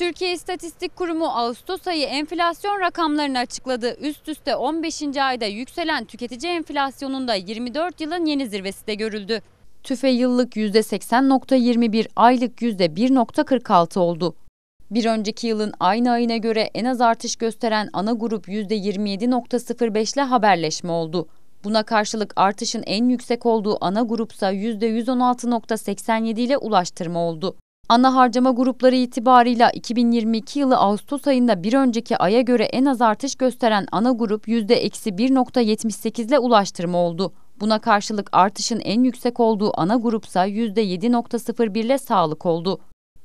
Türkiye İstatistik Kurumu Ağustos ayı enflasyon rakamlarını açıkladı. Üst üste 15. ayda yükselen tüketici enflasyonunda 24 yılın yeni zirvesi de görüldü. TÜFE yıllık %80.21, aylık %1.46 oldu. Bir önceki yılın aynı ayına göre en az artış gösteren ana grup %27.05 ile haberleşme oldu. Buna karşılık artışın en yüksek olduğu ana grupsa %116.87 ile ulaştırma oldu. Ana harcama grupları itibarıyla 2022 yılı Ağustos ayında bir önceki aya göre en az artış gösteren ana grup %-1.78 ile ulaştırma oldu. Buna karşılık artışın en yüksek olduğu ana grupsa %7.01 ile sağlık oldu.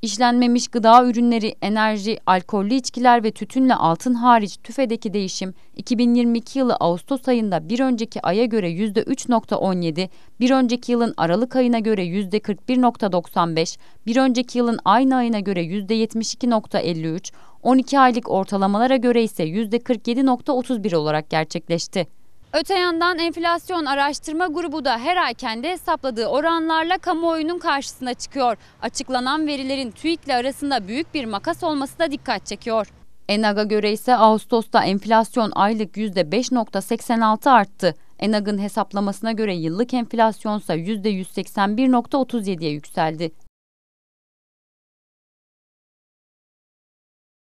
İşlenmemiş gıda ürünleri, enerji, alkollü içkiler ve tütünle altın hariç tüfedeki değişim 2022 yılı Ağustos ayında bir önceki aya göre %3.17, bir önceki yılın Aralık ayına göre %41.95, bir önceki yılın aynı ayına göre %72.53, 12 aylık ortalamalara göre ise %47.31 olarak gerçekleşti. Öte yandan enflasyon araştırma grubu da her ay kendi hesapladığı oranlarla kamuoyunun karşısına çıkıyor. Açıklanan verilerin TÜİK'le arasında büyük bir makas olması da dikkat çekiyor. ENAG'a göre ise Ağustos'ta enflasyon aylık %5.86 arttı. ENAG'ın hesaplamasına göre yıllık enflasyonsa %181.37'ye yükseldi.